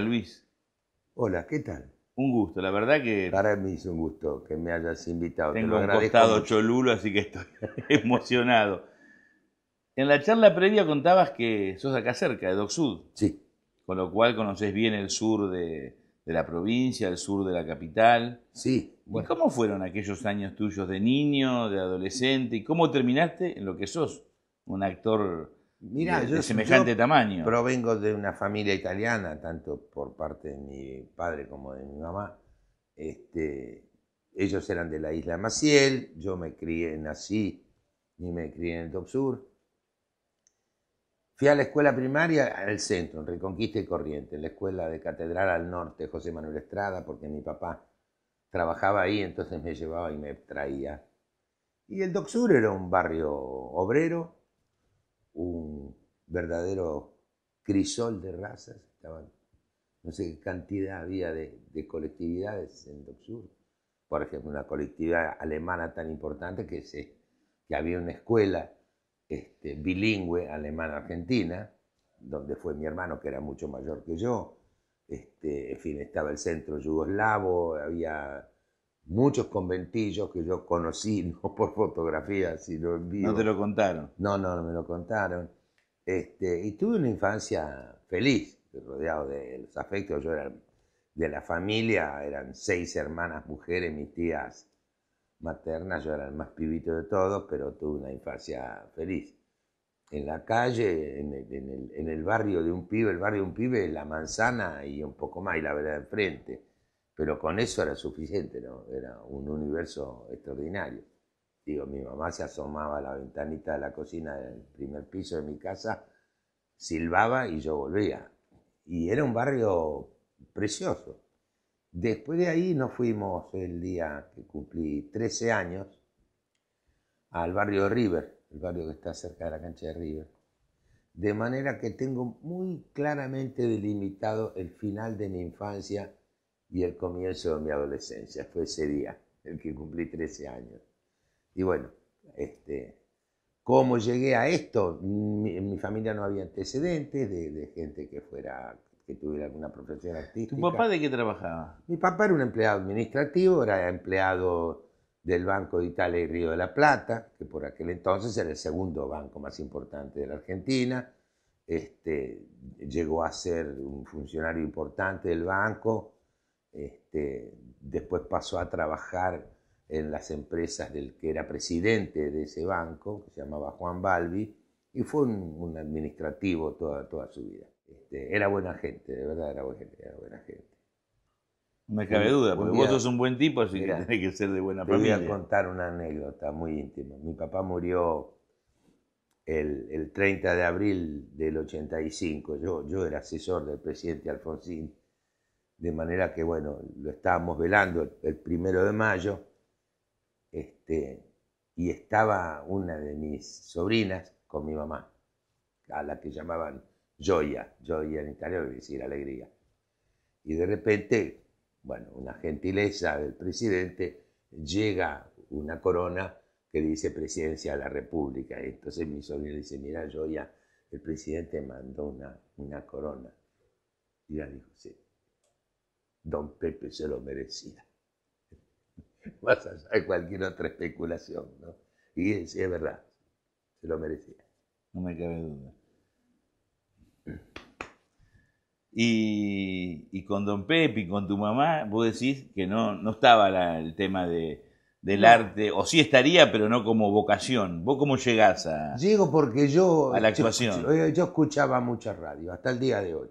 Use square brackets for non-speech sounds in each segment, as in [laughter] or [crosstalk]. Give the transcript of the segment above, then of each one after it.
Luis. Hola, ¿qué tal? Un gusto, la verdad que... Para mí es un gusto que me hayas invitado. Tengo lo un costado cholulo, así que estoy [laughs] emocionado. En la charla previa contabas que sos acá cerca, de Docsud. Sí. Con lo cual conoces bien el sur de, la provincia, el sur de la capital. Sí. ¿Y cómo fueron aquellos años tuyos de niño, de adolescente? ¿Y cómo terminaste en lo que sos? Un actor de, yo, semejante tamaño. Provengo de una familia italiana, tanto por parte de mi padre como de mi mamá. Este, ellos eran de la isla Maciel, yo me crié, en nací y me crié en el Doc Sur. Fui a la escuela primaria al centro, en Reconquista y Corriente, en la escuela de Catedral al norte, José Manuel Estrada, porque mi papá trabajaba ahí, entonces me llevaba y me traía. Y el Doc Sur era un barrio obrero un verdadero crisol de razas, estaban, no sé qué cantidad había de, colectividades en Sur. Por ejemplo, una colectividad alemana tan importante que, se, que había una escuela este, bilingüe alemana-argentina, donde fue mi hermano, que era mucho mayor que yo. Este, en fin, estaba el centro yugoslavo, había muchos conventillos que yo conocí, [laughs] no por fotografías, sino en vivo. ¿No te lo contaron? No, no, no me lo contaron. Este, y tuve una infancia feliz, rodeado de los afectos. Yo era de la familia, eran seis hermanas mujeres, mis tías maternas, yo era el más pibito de todos, pero tuve una infancia feliz. En la calle, en el, barrio de un pibe, el barrio de un pibe, la manzana y un poco más, y la vereda enfrente pero con eso era suficiente, ¿no? Era un universo extraordinario. Digo, mi mamá se asomaba a la ventanita de la cocina del primer piso de mi casa, silbaba y yo volvía. Y era un barrio precioso. Después de ahí nos fuimos el día que cumplí 13 años al barrio River, el barrio que está cerca de la cancha de River. De manera que tengo muy claramente delimitado el final de mi infancia y el comienzo de mi adolescencia. Fue ese día, el que cumplí 13 años. Y bueno, este, ¿cómo llegué a esto? Mi, en mi familia no había antecedentes de, gente que fuera que tuviera alguna profesión artística. ¿Tu papá de qué trabajaba? Mi papá era un empleado administrativo, era empleado del Banco de Italia y Río de la Plata, que por aquel entonces era el segundo banco más importante de la Argentina. Este, llegó a ser un funcionario importante del banco, este, después pasó a trabajar en las empresas del que era presidente de ese banco, que se llamaba Juan Balbi, y fue un, administrativo toda, toda su vida. Este, era buena gente, de verdad era buena, era buena gente. No me cabe duda, porque vos sos un buen tipo, así que tenés que ser de buena te familia. Voy a contar una anécdota muy íntima. Mi papá murió el, 30 de abril del 85. Yo, yo era asesor del presidente Alfonsín de manera que, bueno, lo estábamos velando el, primero de mayo, este, y estaba una de mis sobrinas con mi mamá, a la que llamaban Joya, Joya en italiano quiere decir alegría. Y de repente, bueno, una gentileza del presidente, llega una corona que dice Presidencia de la República. entonces mi sobrina dice, mira, Joya, el presidente mandó una, corona. Y la dijo, sí don Pepe se lo merecía. [laughs] Más allá de cualquier otra especulación, ¿no? Y es, es verdad, se lo merecía. No me cabe duda. Y, con don Pepe y con tu mamá, vos decís que no, no estaba el tema del arte, o sí estaría, pero no como vocación. ¿Vos cómo llegás a, Llego porque yo, la actuación? yo escuchaba mucha radio, hasta el día de hoy.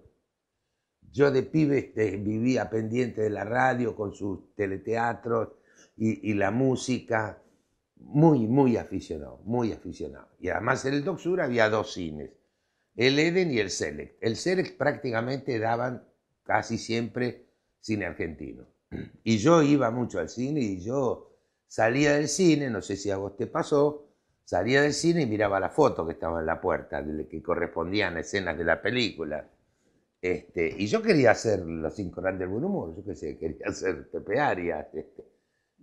Yo de pibe este, vivía pendiente de la radio con sus teleteatros y, la música. Muy, muy aficionado, muy aficionado. Y además en el Doc había dos cines, el Eden y el Select. El Select prácticamente daban casi siempre cine argentino. Y yo iba mucho al cine y yo salía del cine, no sé si a vos te pasó, salía del cine y miraba la foto que estaba en la puerta, que correspondían a escenas de la película. Este, y yo quería hacer los cinco grandes buen humor, yo qué sé, quería hacer Pepe este,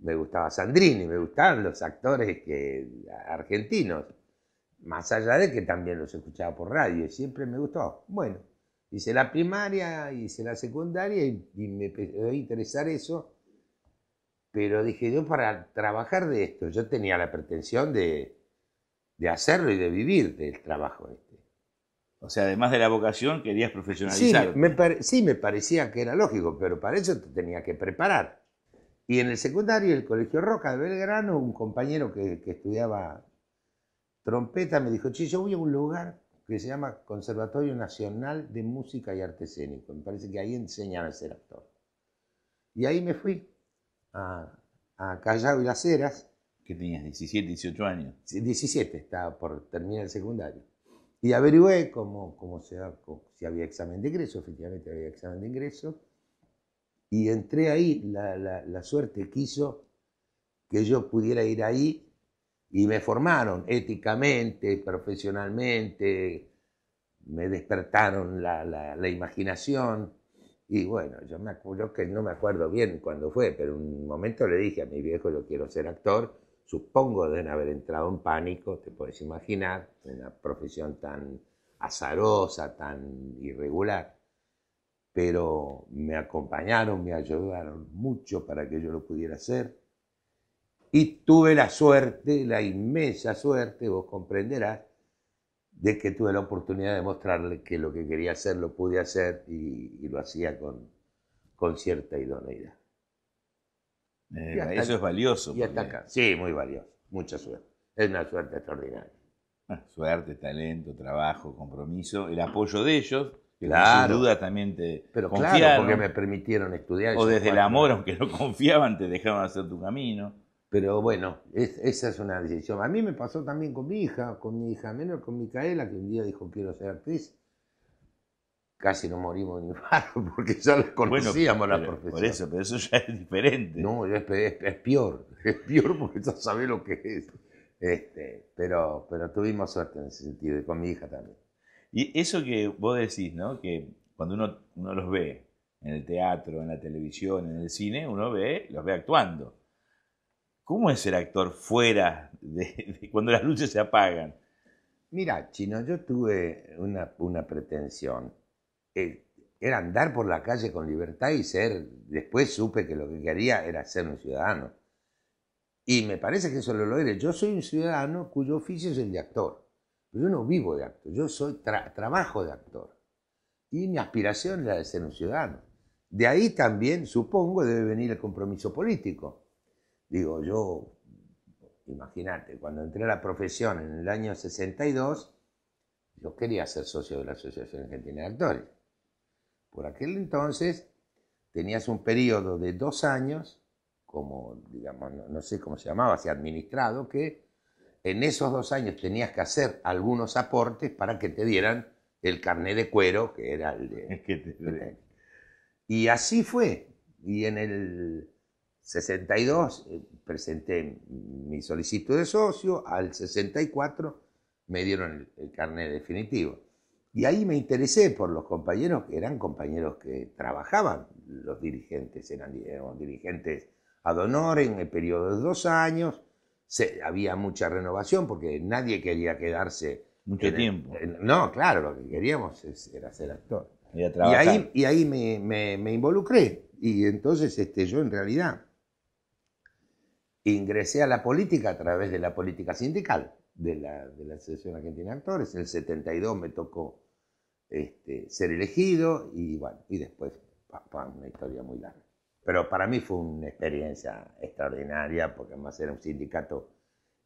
me gustaba Sandrini, me gustaban los actores que, argentinos, más allá de que también los escuchaba por radio, siempre me gustó. Bueno, hice la primaria, hice la secundaria y, me empezó a interesar eso, pero dije yo para trabajar de esto, yo tenía la pretensión de, de hacerlo y de vivir del trabajo este. O sea, además de la vocación, querías profesionalizar. Sí me, parecía que era lógico, pero para eso te tenía que preparar. Y en el secundario, el Colegio Roca de Belgrano, un compañero que, estudiaba trompeta me dijo, che, yo voy a un lugar que se llama Conservatorio Nacional de Música y Arte Escénico. Me parece que ahí enseñan a ser actor. Y ahí me fui a, a Callao y Las Heras. Que tenías 17, 18 años. 17, estaba por terminar el secundario. Y averigüé cómo, cómo se, si había examen de ingreso, efectivamente había examen de ingreso, y entré ahí, la, suerte quiso que yo pudiera ir ahí y me formaron éticamente, profesionalmente, me despertaron la, imaginación. Y bueno, yo, me, que no me acuerdo bien cuándo fue, pero un momento le dije a mi viejo, yo quiero ser actor, Supongo deben haber entrado en pánico, te puedes imaginar, en una profesión tan azarosa, tan irregular. Pero me acompañaron, me ayudaron mucho para que yo lo pudiera hacer. Y tuve la suerte, la inmensa suerte, vos comprenderás, de que tuve la oportunidad de mostrarle que lo que quería hacer lo pude hacer y, y lo hacía con, con cierta idoneidad. Eh, eso es valioso. acá. Sí, muy valioso. Mucha suerte. Es una suerte extraordinaria. Ah, suerte, talento, trabajo, compromiso, el apoyo de ellos, que sin duda también te Pero confiaron, porque me permitieron estudiar. O desde el amor, aunque no [laughs] confiaban, te dejaban hacer tu camino. Pero bueno, esa es una decisión. A mí me pasó también con mi hija, con mi hija menor, con Micaela, que un día dijo quiero ser actriz casi no morimos ni paro [laughs] porque ya les conocíamos la profesión. Por eso, pero eso ya es diferente. No, es, peor, [laughs] es peor porque ya sabés lo que es. Este, pero, pero tuvimos suerte en ese sentido y con mi hija también. Y eso que vos decís, ¿no? Que cuando uno, uno los ve en el teatro, en la televisión, en el cine, uno ve, los ve actuando. ¿Cómo es el actor fuera de, cuando las luces se apagan? Mira, Chino, yo tuve una, una pretensión eh, era andar por la calle con libertad y ser, después supe que lo que quería era ser un ciudadano. Y me parece que eso lo logré. Yo soy un ciudadano cuyo oficio es el de actor. Pero yo no vivo de actor, yo soy trabajo de actor. Y mi aspiración es la de ser un ciudadano. De ahí también, supongo, debe venir el compromiso político. Digo, yo, imagínate, cuando entré a la profesión en el año 62, yo quería ser socio de la Asociación Argentina de Actores por aquel entonces tenías un periodo de dos años, como, digamos, no, sé cómo se llamaba, se administrado, que en esos dos años tenías que hacer algunos aportes para que te dieran el carné de cuero, que era el de... [laughs] y así fue. Y en el 62 eh, presenté mi solicitud de socio, al 64 me dieron el, el definitivo. Y ahí me interesé por los compañeros que eran compañeros que trabajaban, los dirigentes eran, dirigentes ad honor en el periodo de dos años, había mucha renovación porque nadie quería quedarse. Mucho tiempo. no, claro, lo que queríamos era ser actor. Y, ahí, me, me, involucré. Y entonces este, yo en realidad ingresé a la política a través de la política sindical de la, de la Asociación Argentina de Actores. En el 72 me tocó este, ser elegido y y después una historia muy larga. Pero para mí fue una experiencia extraordinaria porque además era un sindicato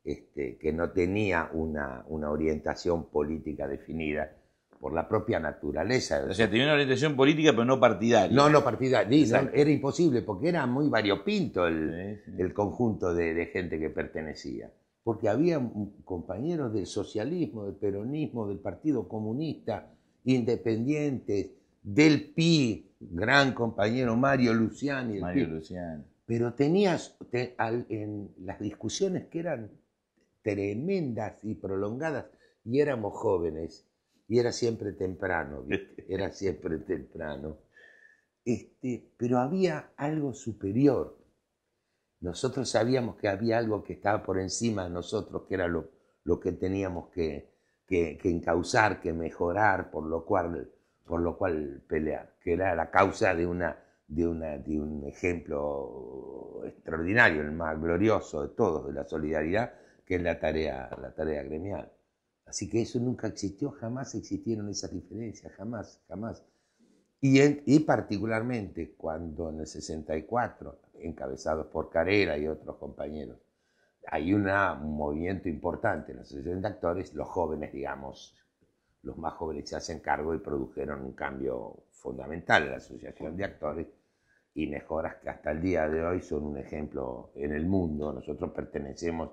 este, que no tenía una, orientación política definida por la propia naturaleza. O sea, tenía una orientación política, pero no partidaria. No, no partidaria. era imposible, porque era muy variopinto el, conjunto de, gente que pertenecía. Porque había compañeros del socialismo, del peronismo, del Partido Comunista, independientes, del PI, gran compañero Mario Luciani. Mario Luciani. Pero tenías en las discusiones que eran tremendas y prolongadas, y éramos jóvenes, y era siempre temprano, [laughs] era siempre temprano. Este, pero había algo superior. Nosotros sabíamos que había algo que estaba por encima de nosotros, que era lo que teníamos que, que, que encauzar, que mejorar, por lo, cual, por lo cual pelear, que era la causa de, una, de, una, de un ejemplo extraordinario, el más glorioso de todos, de la solidaridad, que es la tarea, la tarea gremial. Así que eso nunca existió, jamás existieron esas diferencias, jamás, jamás. Y, y, particularmente cuando en el 64, encabezados por Carrera y otros compañeros, hay un movimiento importante en la asociación de actores, los jóvenes, digamos, los más jóvenes se hacen cargo y produjeron un cambio fundamental en la asociación de actores y mejoras que hasta el día de hoy son un ejemplo en el mundo. Nosotros pertenecemos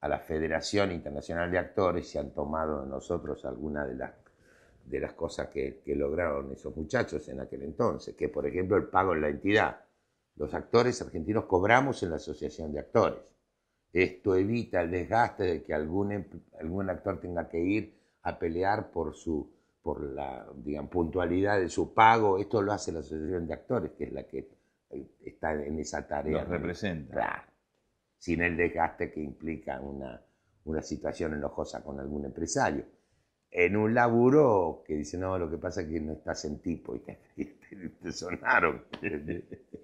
a la Federación Internacional de Actores y han tomado de nosotros algunas de las, de las cosas que, que, lograron esos muchachos en aquel entonces, que por ejemplo el pago en la entidad. Los actores argentinos cobramos en la Asociación de Actores. Esto evita el desgaste de que algún, em, algún actor tenga que ir a pelear por su por la puntualidad de su pago. Esto lo hace la Asociación de Actores, que es la que eh, está en esa tarea. Los representa. Sin el desgaste que implica una, una situación enojosa con algún empresario. En un laburo que dice, no, lo que pasa es que no estás en tipo y te [laughs] sonaron. [laughs]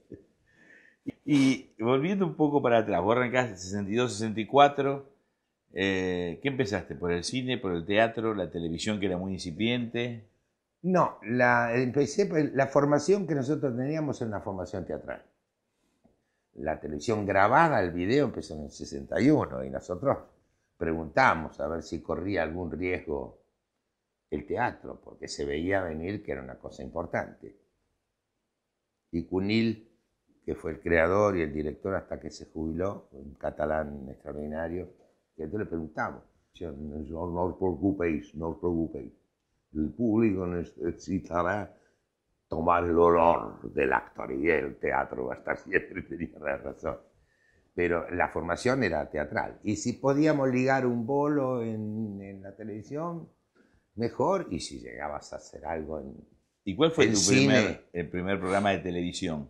Y volviendo un poco para atrás, vos arrancaste 62, 64. ¿Qué empezaste? ¿Por el cine, por el teatro, la televisión que era muy incipiente? No, la, empecé pues, la formación que nosotros teníamos en la formación teatral. La televisión grabada, el video empezó en el 61 y nosotros preguntamos a ver si corría algún riesgo el teatro, porque se veía venir que era una cosa importante. Y Cunil que fue el creador y el director hasta que se jubiló, un catalán extraordinario, que entonces le preguntamos, no os preocupéis, no os preocupéis, el público necesitará tomar el olor del actor y el teatro, va a estar siempre, [laughs] tenía razón. Pero la formación era teatral. Y si podíamos ligar un bolo en, la televisión, mejor. Y si llegabas a hacer algo en. ¿Y cuál fue el tu primer, el primer programa de televisión?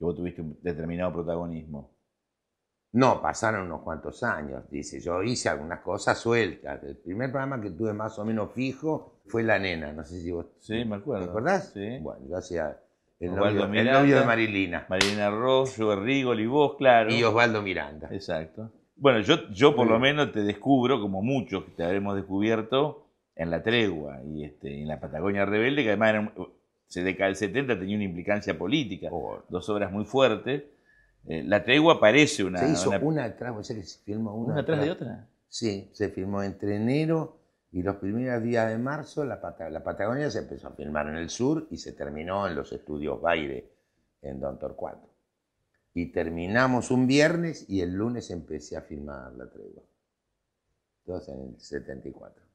que vos tuviste un determinado protagonismo. No, pasaron unos cuantos años, dice. Yo hice algunas cosas sueltas. El primer programa que tuve más o menos fijo fue La Nena. No sé si vos. Sí, me acuerdo. ¿Te acordás? Sí. Bueno, yo hacía. El novio, el novio, de Marilina. Marilina Ross, Rigol y vos, claro. Y Osvaldo Miranda. Exacto. Bueno, yo, yo por lo menos te descubro, como muchos que te habremos descubierto, en La Tregua y este, en la Patagonia Rebelde, que además era se década el 70 tenía una implicancia política, dos obras muy fuertes. Eh, la tregua parece una. Se hizo una, atrás, o sea que se filmó una. atrás de otra? Sí, se filmó entre enero y los primeros días de marzo. La, la Patagonia se empezó a filmar en el sur y se terminó en los estudios Baile, en Don Torcuato. Y terminamos un viernes y el lunes empecé a filmar la tregua. Entonces en el 74.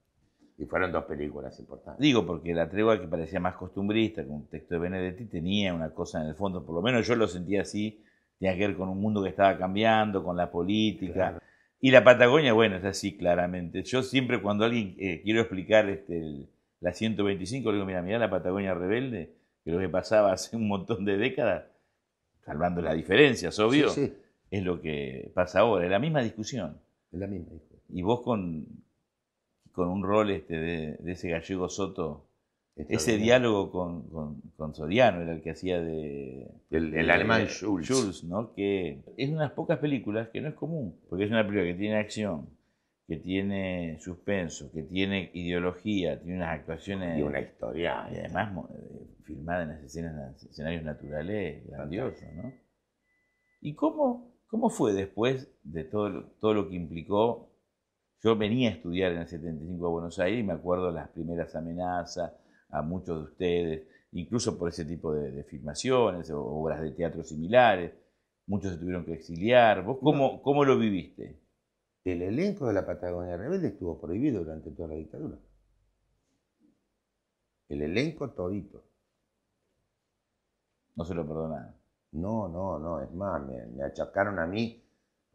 Y fueron dos películas importantes. Digo, porque La Tregua, que parecía más costumbrista, con un texto de Benedetti, tenía una cosa en el fondo, por lo menos yo lo sentía así, tenía que ver con un mundo que estaba cambiando, con la política. Y la Patagonia, bueno, es así claramente. Yo siempre cuando alguien eh, quiero explicar este, la 125, le digo, mira, mira la Patagonia rebelde, que lo que pasaba [laughs] hace un montón de décadas, salvando las diferencias, obvio, es lo que pasa ahora, es la misma discusión. Es la misma discusión. Y vos con, con un rol este, de, ese gallego Soto, ese diálogo con, con, Soriano, era el que hacía de... El, alemán Schulz. ¿no? Que es una de pocas películas que no es común, porque es una película que tiene acción, que tiene suspenso, que tiene ideología, tiene unas actuaciones... Y una historia. Y este. además eh, filmada en las escenas, escenarios naturales, grandioso, ¿no? ¿Y cómo, cómo fue después de todo, todo lo que implicó yo venía a estudiar en el 75 a Buenos Aires y me acuerdo las primeras amenazas a muchos de ustedes, incluso por ese tipo de, filmaciones o obras de teatro similares. Muchos se tuvieron que exiliar. ¿Vos cómo, cómo lo viviste? El elenco de la Patagonia Rebelde estuvo prohibido durante toda la dictadura. El elenco todito. No se lo perdonaron. No, no, no, es más, me achacaron a mí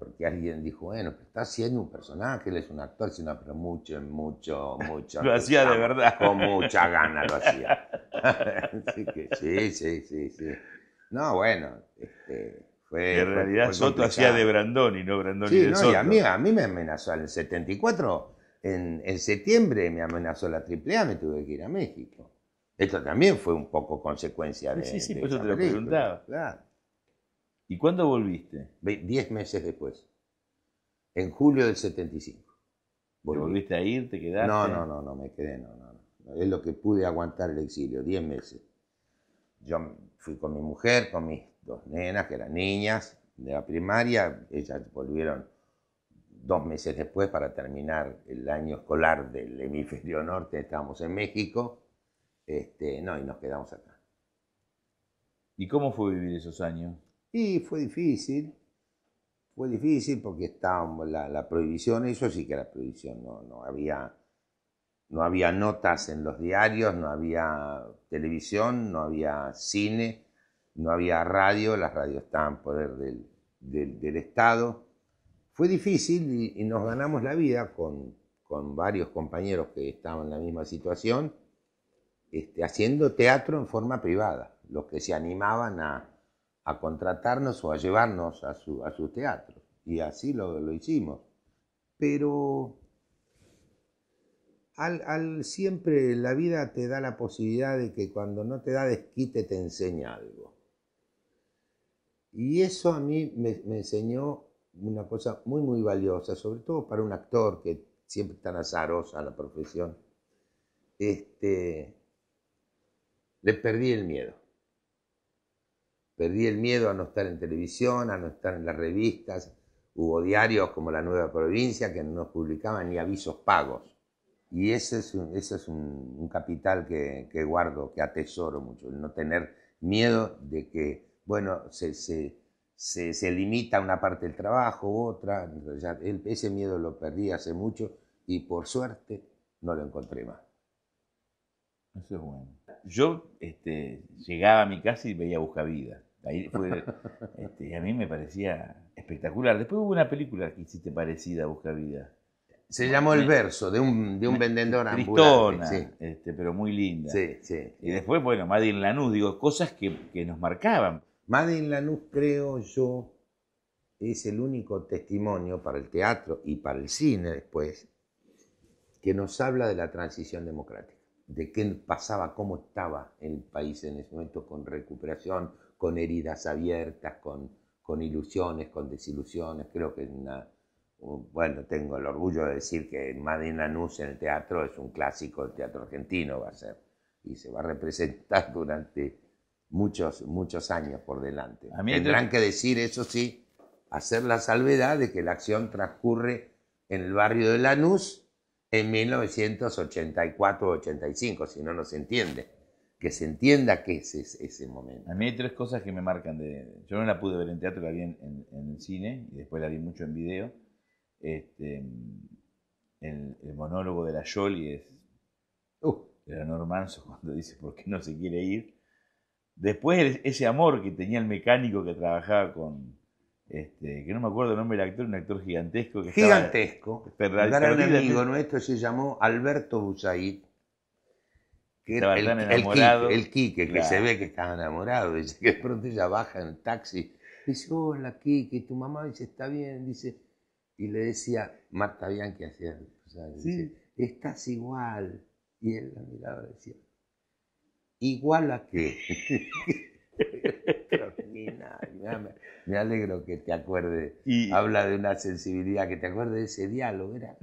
porque alguien dijo, bueno, está haciendo un personaje, él es un actor, sino pero mucho, mucho, mucho. [laughs] lo hacía de verdad. Con mucha gana lo hacía. [laughs] [laughs] sí, sí, sí, sí. No, bueno, este, fue... En realidad Soto hacía de Brandoni, no Brandoni sí, Y a, mí, a mí me amenazó en el 74, en, en septiembre me amenazó la AAA, me tuve que ir a México. Esto también fue un poco consecuencia de... Sí, sí, por eso te lo preguntaba. Claro. ¿Y cuándo volviste? Diez meses después. En julio del 75. ¿Te volviste a ir? ¿Te quedaste? No, no, no, no, me quedé, no, no, no. Es lo que pude aguantar el exilio, diez meses. Yo fui con mi mujer, con mis dos nenas, que eran niñas de la primaria. Ellas volvieron dos meses después para terminar el año escolar del hemisferio norte. Estábamos en México. Este, no, y nos quedamos acá. ¿Y cómo fue vivir esos años? Y fue difícil, fue difícil porque estaba la, la, prohibición, eso sí que era prohibición, no, no, había, no había notas en los diarios, no había televisión, no había cine, no había radio, las radios estaban en poder del, Estado. Fue difícil y, nos ganamos la vida con, con varios compañeros que estaban en la misma situación, este, haciendo teatro en forma privada, los que se animaban a a contratarnos o a llevarnos a, su, a sus teatros. Y así lo, hicimos. Pero al, siempre la vida te da la posibilidad de que cuando no te da desquite te enseña algo. Y eso a mí me, enseñó una cosa muy, muy valiosa, sobre todo para un actor que siempre tan azarosa la profesión. Este, le perdí el miedo. Perdí el miedo a no estar en televisión, a no estar en las revistas. Hubo diarios como La Nueva Provincia que no nos publicaban ni avisos pagos. Y ese es un, capital que, guardo, que atesoro mucho, no tener miedo de que, bueno, se, limita una parte del trabajo otra. ese miedo lo perdí hace mucho y por suerte no lo encontré más. Eso es bueno. Yo este, llegaba a mi casa y veía Vida fue, este, y a mí me parecía espectacular. Después hubo una película que hiciste parecida a Busca Vida. Se llamó El Verso, de un, de un vendedor ambulante. Este, pero muy linda. Sí, sí. Y después, bueno, Madin Lanús, digo, cosas que, nos marcaban. Madin Lanús, creo yo, es el único testimonio para el teatro y para el cine después que nos habla de la transición democrática, de qué pasaba, cómo estaba el país en ese momento con recuperación, con heridas abiertas, con, ilusiones, con desilusiones. Creo que una, bueno, tengo el orgullo de decir que Madena Lanús en el teatro es un clásico del teatro argentino, va a ser, y se va a representar [laughs] durante muchos, muchos años por delante. Tendrán que decir, eso sí, hacer la salvedad de que la acción transcurre en el barrio de Lanús en 1984-85, si no, no se entiende que se entienda qué es ese, momento. A mí hay tres cosas que me marcan. De, yo no la pude ver en teatro, la vi en, el cine y después la vi mucho en video. Este, el, monólogo de la Jolie es uh, de Normanso [laughs] cuando dice por qué no se quiere ir. Después ese amor que tenía el mecánico que trabajaba con, este, que no me acuerdo el nombre del actor, un actor gigantesco. Que gigantesco. era un amigo nuestro se llamó Alberto Busaid que el, el, Quique, que se ve que estaba enamorado, dice que de pronto ella baja en el taxi, dice, hola Quique, tu mamá dice, está bien, dice, y le decía, Marta Bianchi hacía, o estás igual, y él la miraba y decía, ¿igual a qué? [laughs] me alegro que te acuerde Habla de una sensibilidad, que te acuerde de ese diálogo. Era,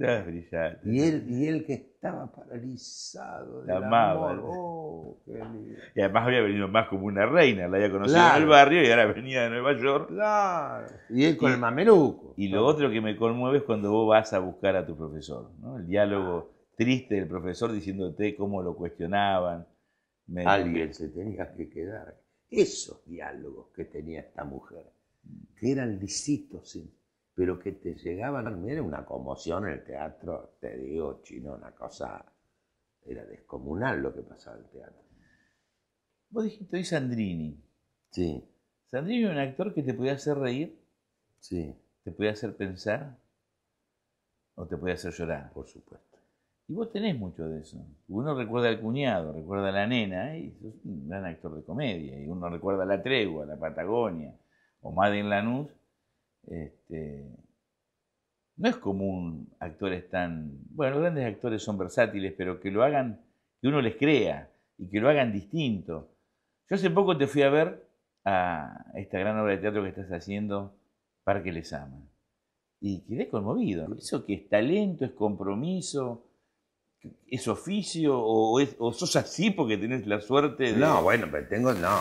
Y él, y él que estaba paralizado. La Amor. Oh, qué lindo. Y además había venido más como una reina, la había conocido al en el barrio y ahora venía de Nueva York. Claro. Y él con el mameluco. Y lo otro que me conmueve es cuando vos vas a buscar a tu profesor. El diálogo ah. triste del profesor diciéndote cómo lo cuestionaban. Alguien se tenía que quedar esos diálogos que tenía esta mujer, que eran lisitos, pero que te llegaban, era una conmoción en el teatro, te digo, chino, una cosa, era descomunal lo que pasaba en el teatro. Vos dijiste hoy Sandrini. Sí. Sandrini es un actor que te podía hacer reír. Sí. Te podía hacer pensar. O te podía hacer llorar. Por supuesto. Y vos tenés mucho de eso. Uno recuerda al cuñado, recuerda a la nena, y un gran actor de comedia. Y uno recuerda a la tregua, la Patagonia, o Madden Lanús. Este, no es común actores tan. Bueno, los grandes actores son versátiles, pero que lo hagan, que uno les crea y que lo hagan distinto. Yo hace poco te fui a ver a esta gran obra de teatro que estás haciendo, Parque Les Ama. Y quedé conmovido. Eso que es talento, es compromiso es oficio o, es, sos así porque tienes la suerte de... No, bueno, pero tengo, no.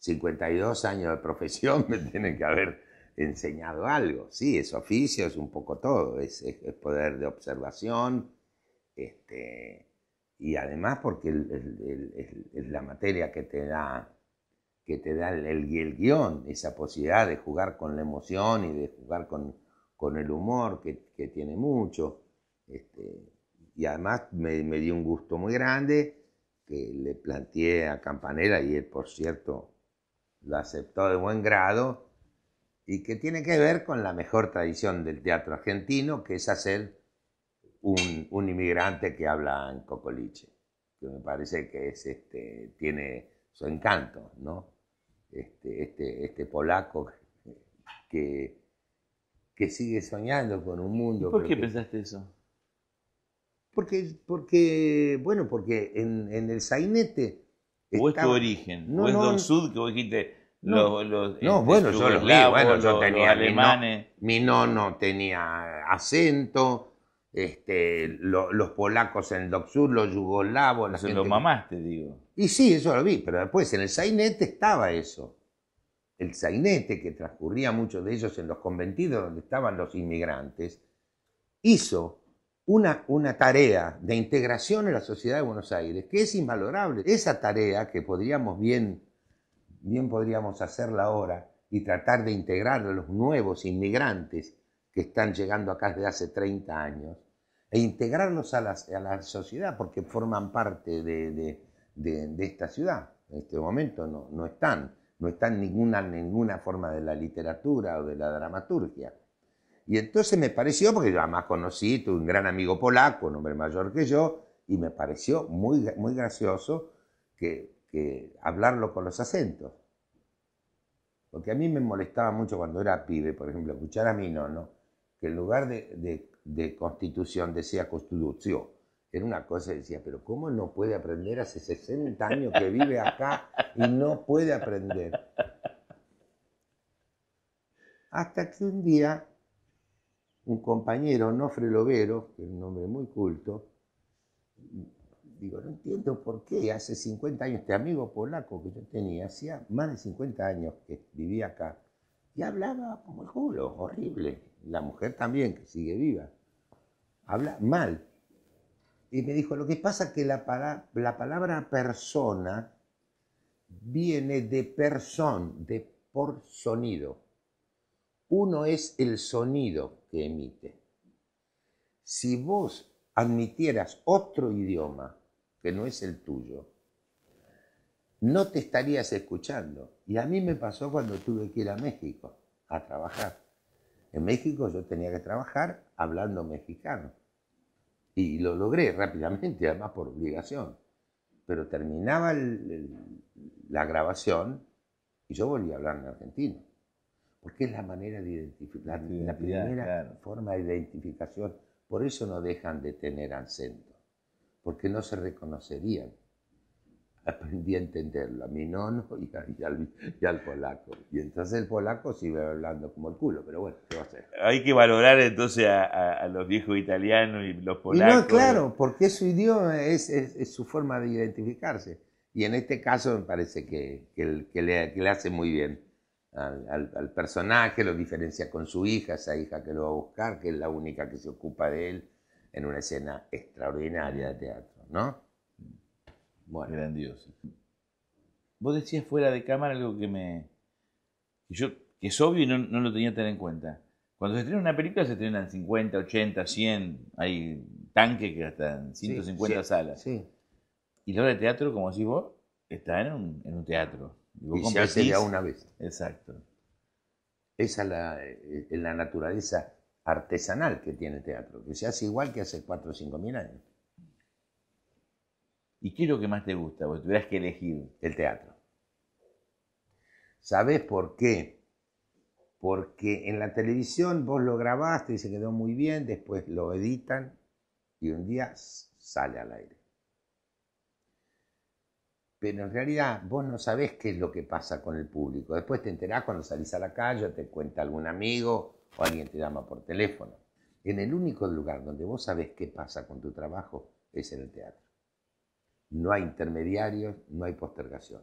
52 años de profesión me tienen que haber enseñado algo. Sí, es oficio, es un poco todo, es, poder de observación, este, y además porque es la materia que te da, que te da el, guión, esa posibilidad de jugar con la emoción y de jugar con, el humor que tiene mucho. Este, y además me, dio un gusto muy grande que le planteé a Campanella y él, por cierto, lo aceptó de buen grado y que tiene que ver con la mejor tradición del teatro argentino, que es hacer un, inmigrante que habla en cocoliche, que me parece que es, este, tiene su encanto, ¿no? Este, este, este polaco que, que sigue soñando con un mundo. ¿Por qué pensaste eso? Porque, porque bueno, porque en, el sainete... ¿O es origen? No, es Sud que vos dijiste... No, los, los, este, bueno, yo los vi, bueno, yo tenía Mi, nono tenía acento, este, los polacos en el sur, los yugoslavos. Los mamás, te digo. Y sí, eso lo vi, pero después en el sainete estaba eso. El sainete, que transcurría muchos de ellos en los conventidos donde estaban los inmigrantes, hizo una, tarea de integración en la sociedad de Buenos Aires que es invalorable. Esa tarea que podríamos bien, bien podríamos hacerla ahora y tratar de integrar a los nuevos inmigrantes que están llegando acá desde hace 30 años e integrarlos a, la sociedad porque forman parte de, esta ciudad. En este momento no, están, no están ninguna, ninguna forma de la literatura o de la dramaturgia. Y entonces me pareció, porque yo además conocí, tuve un gran amigo polaco, un hombre mayor que yo, y me pareció muy, muy gracioso que, que hablarlo con los acentos. Porque a mí me molestaba mucho cuando era pibe, por ejemplo, escuchar a mi nono, que en lugar de, constitución decía constitución. Era una cosa, decía, pero ¿cómo no puede aprender hace 60 años que vive acá y no puede aprender? Hasta que un día un compañero, Nofre Lovero, que es un hombre muy culto, digo, no entiendo por qué hace 50 años, este amigo polaco que yo tenía, hacía más de 50 años que vivía acá, y hablaba como el culo, horrible. La mujer también, que sigue viva, habla mal. Y me dijo, lo que pasa es que la, la palabra persona viene de person, de por sonido. Uno es el sonido que emite. Si vos admitieras otro idioma que no es el tuyo, no te estarías escuchando. Y a mí me pasó cuando tuve que ir a México a trabajar. En México yo tenía que trabajar hablando mexicano. Y lo logré rápidamente, además por obligación. Pero terminaba la grabación y yo volví a hablar en argentino porque es la manera de identificar, la, primera forma de identificación. Por eso no dejan de tener acento, porque no se reconocerían. Aprendí a entenderlo, a mi nono y, al, polaco. Y entonces el polaco sigue hablando como el culo, pero bueno, ¿qué va a hacer? Hay que valorar entonces a, los viejos italianos y los polacos. no, claro, porque su idioma es, su forma de identificarse. Y en este caso me parece que le hace muy bien al, personaje, lo diferencia con su hija, esa hija que lo va a buscar, que es la única que se ocupa de él en una escena extraordinaria de teatro, ¿no? Bueno. Grandioso. Vos decías fuera de cámara algo que me. que yo. que es obvio y no, lo tenía tan en cuenta. Cuando se estrena una película se estrenan 50, 80, 100, hay tanques que gastan 150 salas. Sí. Y la obra de teatro, como decís vos, está en un teatro y se hace ya una vez. Exacto. Esa eh, es la, la naturaleza artesanal que tiene el teatro, que se hace igual que hace 4 o 5 mil años. ¿Y qué es lo que más te gusta? Vos tuvieras que elegir. El teatro. ¿Sabés por qué? Porque en la televisión vos lo grabaste y se quedó muy bien, después lo editan y un día sale al aire pero en realidad vos no sabés qué es lo que pasa con el público. Después te enterás cuando salís a la calle te cuenta algún amigo o alguien te llama por teléfono. En el único lugar donde vos sabés qué pasa con tu trabajo es en el teatro. No hay intermediarios, no hay postergación.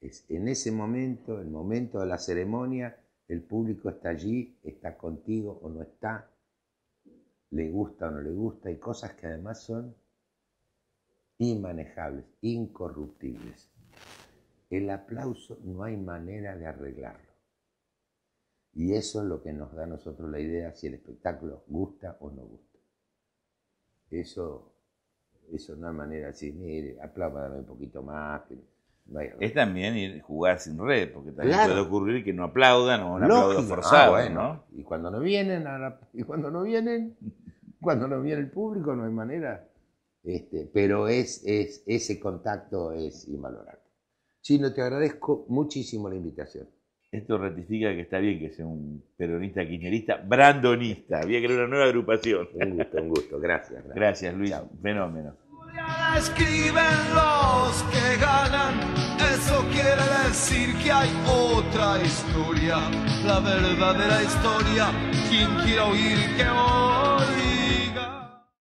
Es en ese momento, el momento de la ceremonia, el público está allí, está contigo o no está, le gusta o no le gusta, y cosas que además son inmanejables, incorruptibles. El aplauso no hay manera de arreglarlo. Y eso es lo que nos da a nosotros la idea si el espectáculo gusta o no gusta. Eso, eso no hay manera de decir, mire, apláudame un poquito más. es también jugar sin red, porque también puede ocurrir que no aplaudan o un aplauso ah, forzado. ¿no? Y cuando no vienen, y cuando no vienen, cuando no viene el público no hay manera este, pero es, es, ese contacto es invalorable. Chino, te agradezco muchísimo la invitación. Esto ratifica que está bien que sea un peronista kirchnerista, brandonista. Había que crear una nueva agrupación. Un gusto, un gusto. Gracias. Gracias, gracias Luis. Fenómeno. Escriben los que ganan, eso quiere decir que hay otra historia, la verdadera historia. Quien quiera oír